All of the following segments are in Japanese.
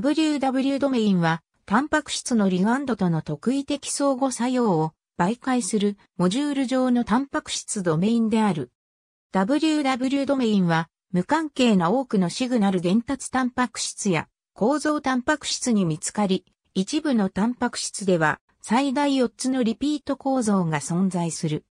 WW ドメインは、タンパク質のリガンドとの特異的相互作用を媒介するモジュール上のタンパク質ドメインである。WW ドメインは、無関係な多くのシグナル伝達タンパク質や構造タンパク質に見つかり、一部のタンパク質では最大4つのリピート構造が存在する。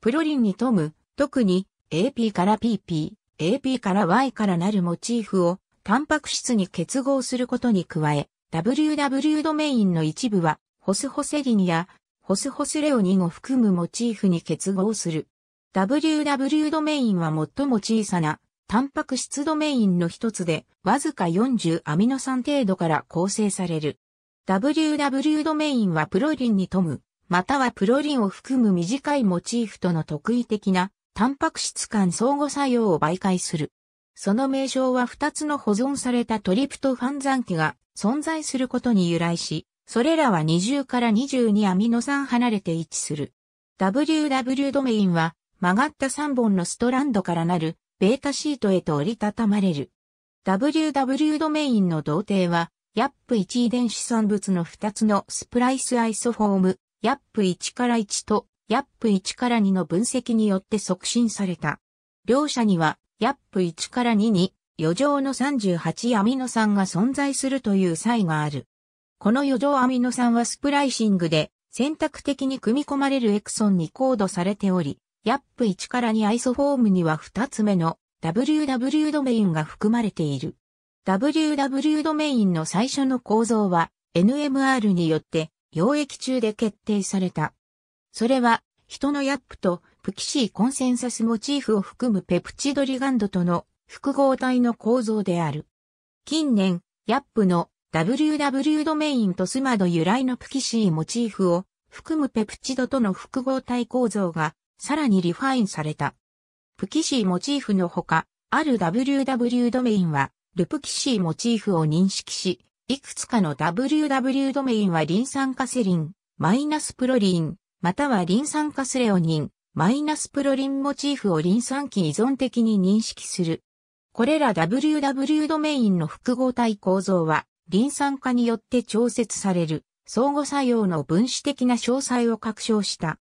プロリンに富む、特に AP から PP、AP から Y からなるモチーフをタンパク質に結合することに加え、WW ドメインの一部は、ホスホセリンや、ホスホスレオニンを含むモチーフに結合する。WW ドメインは最も小さな、タンパク質ドメインの一つで、わずか40アミノ酸程度から構成される。WW ドメインはプロリンに富む、またはプロリンを含む短いモチーフとの特異的な、タンパク質間相互作用を媒介する。その名称は2つの保存されたトリプトファン残機が存在することに由来し、それらは20から22アミノ酸離れて位置する。WW ドメインは曲がった3本のストランドからなるベータシートへと折りたたまれる。WW ドメインの同定は、YAP1 遺伝子産物の2つのスプライスアイソフォーム、YAP1 から1と YAP1 から2の分析によって促進された。両者にはヤップ1から2に、余剰の38アミノ酸が存在するという差異がある。この余剰アミノ酸はスプライシングで選択的に組み込まれるエクソンにコードされており、ヤップ1から2アイソフォームには2つ目の WW ドメインが含まれている。WW ドメインの最初の構造は NMR によって溶液中で決定された。それは人のヤップとプキシーコンセンサスモチーフを含むペプチドリガンドとの複合体の構造である。近年、ヤップの WW ドメインとスマド由来のプキシーモチーフを含むペプチドとの複合体構造がさらにリファインされた。プキシーモチーフのほか、ある WW ドメインはルプキシーモチーフを認識し、いくつかの WW ドメインはリン酸化セリン、マイナスプロリン、またはリン酸化スレオニン、マイナスプロリンモチーフをリン酸基依存的に認識する。これら WW ドメインの複合体構造は、リン酸化によって調節される、相互作用の分子的な詳細を確証した。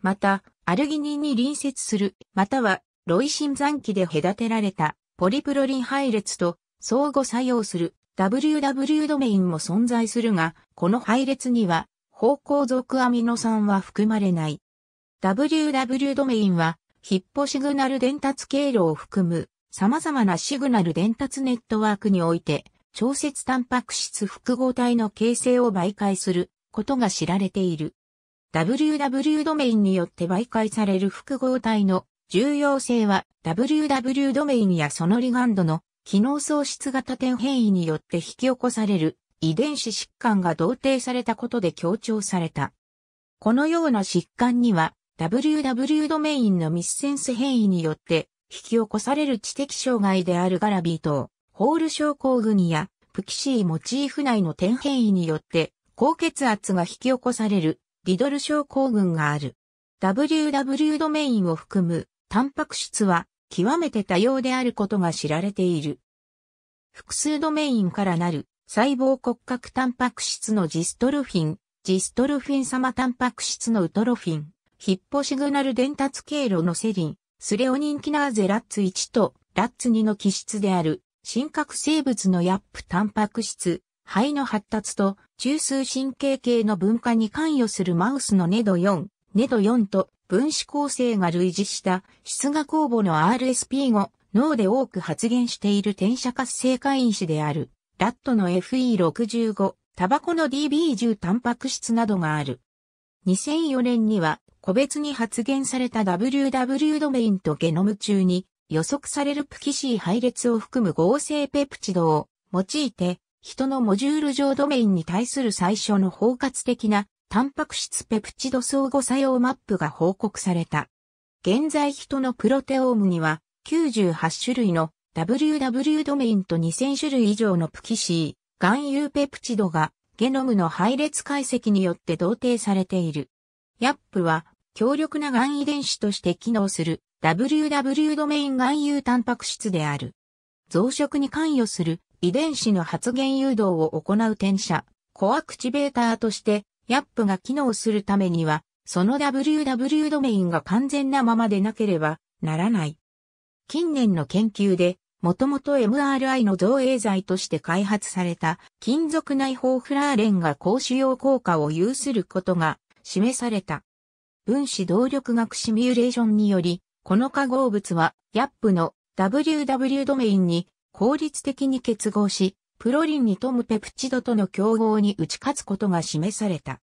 また、アルギニンに隣接する、または、ロイシン酸基で隔てられた、ポリプロリン配列と相互作用する WW ドメインも存在するが、この配列には、方向属アミノ酸は含まれない。WW ドメインは、ヒッポシグナル伝達経路を含む様々なシグナル伝達ネットワークにおいて、調節タンパク質複合体の形成を媒介することが知られている。WW ドメインによって媒介される複合体の重要性は WW ドメインやそのリガンドの機能喪失型点変異によって引き起こされる遺伝子疾患が同定されたことで強調された。このような疾患には ww ドメインのミスセンス変異によって引き起こされる知的障害であるガラビー等、ホール症候群やプキシーモチーフ内の点変異によって高血圧が引き起こされるリドル症候群がある。ww ドメインを含むタンパク質は極めて多様であることが知られている。複数ドメインからなる細胞骨格タンパク質のジストルフィン、ジストルフィン様タンパク質のウトロフィン、ヒッポシグナル伝達経路のセリン、スレオニンキナーゼラッツ1とラッツ2の基質である、真核生物のヤップタンパク質、肺の発達と中枢神経系の分化に関与するマウスのネド4、ネド4と分子構成が類似した質が酵母の r s p 後、脳で多く発現している転写活性化因子である、ラットの FE65、タバコの DB10 タンパク質などがある。2004年には個別に発言された WW ドメインとゲノム中に予測されるプキシー配列を含む合成ペプチドを用いて人のモジュール上ドメインに対する最初の包括的なタンパク質ペプチド相互作用マップが報告された。現在人のプロテオームには98種類の WW ドメインと2000種類以上のプキシー含有ペプチドがゲノムの配列解析によって同定されている。YAP は強力な癌遺伝子として機能する WW ドメイン含有タンパク質である。増殖に関与する遺伝子の発現誘導を行う転写、コアクチベーターとして YAP が機能するためには、その WW ドメインが完全なままでなければならない。近年の研究でもともと MRI の造影剤として開発された金属内包フラーレンが高腫瘍効果を有することが示された。分子動力学シミュレーションにより、この化合物は YAP の WW ドメインに効率的に結合し、プロリンに富むペプチドとの競合に打ち勝つことが示された。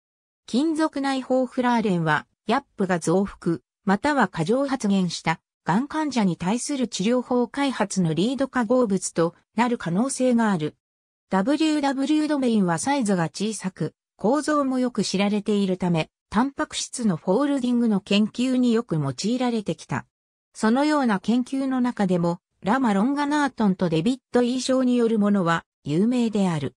金属内包フラーレンは YAP が増幅、または過剰発現したがん患者に対する治療法開発のリード化合物となる可能性がある。WW ドメインはサイズが小さく、構造もよく知られているため、タンパク質のフォールディングの研究によく用いられてきた。そのような研究の中でも、ラマ・ロンガナートンとデビッド・イー症によるものは有名である。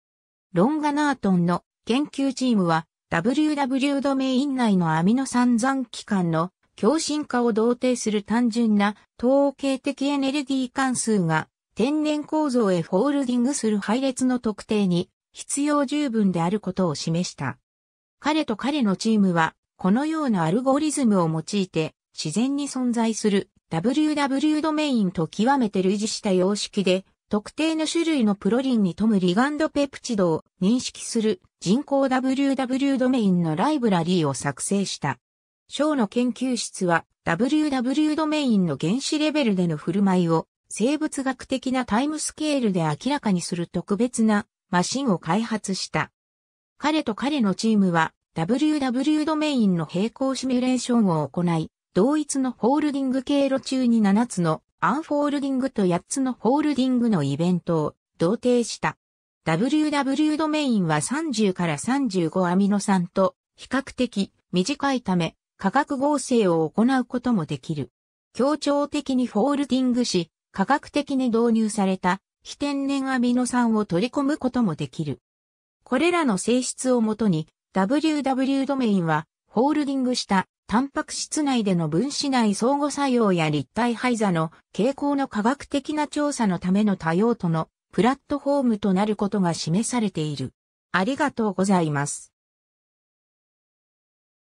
ロンガナートンの研究チームは WW ドメイン内のアミノ酸残機関の共振化を同定する単純な統計的エネルギー関数が天然構造へフォールディングする配列の特定に必要十分であることを示した。彼と彼のチームはこのようなアルゴリズムを用いて自然に存在する WW ドメインと極めて類似した様式で特定の種類のプロリンに富むリガンドペプチドを認識する人工 WW ドメインのライブラリーを作成した。ーの研究室は WW ドメインの原子レベルでの振る舞いを生物学的なタイムスケールで明らかにする特別なマシンを開発した。彼と彼のチームは WW ドメインの平行シミュレーションを行い、同一のホールディング経路中に7つのアンフォールディングと8つのホールディングのイベントを同定した。WW ドメインは30から35アミノ酸と比較的短いため化学合成を行うこともできる。協調的にフォールディングし、科学的に導入された非天然アミノ酸を取り込むこともできる。これらの性質をもとに WW ドメインはホールディングしたタンパク質内での分子内相互作用や立体排座の傾向の科学的な調査のための多用途のプラットフォームとなることが示されている。ありがとうございます。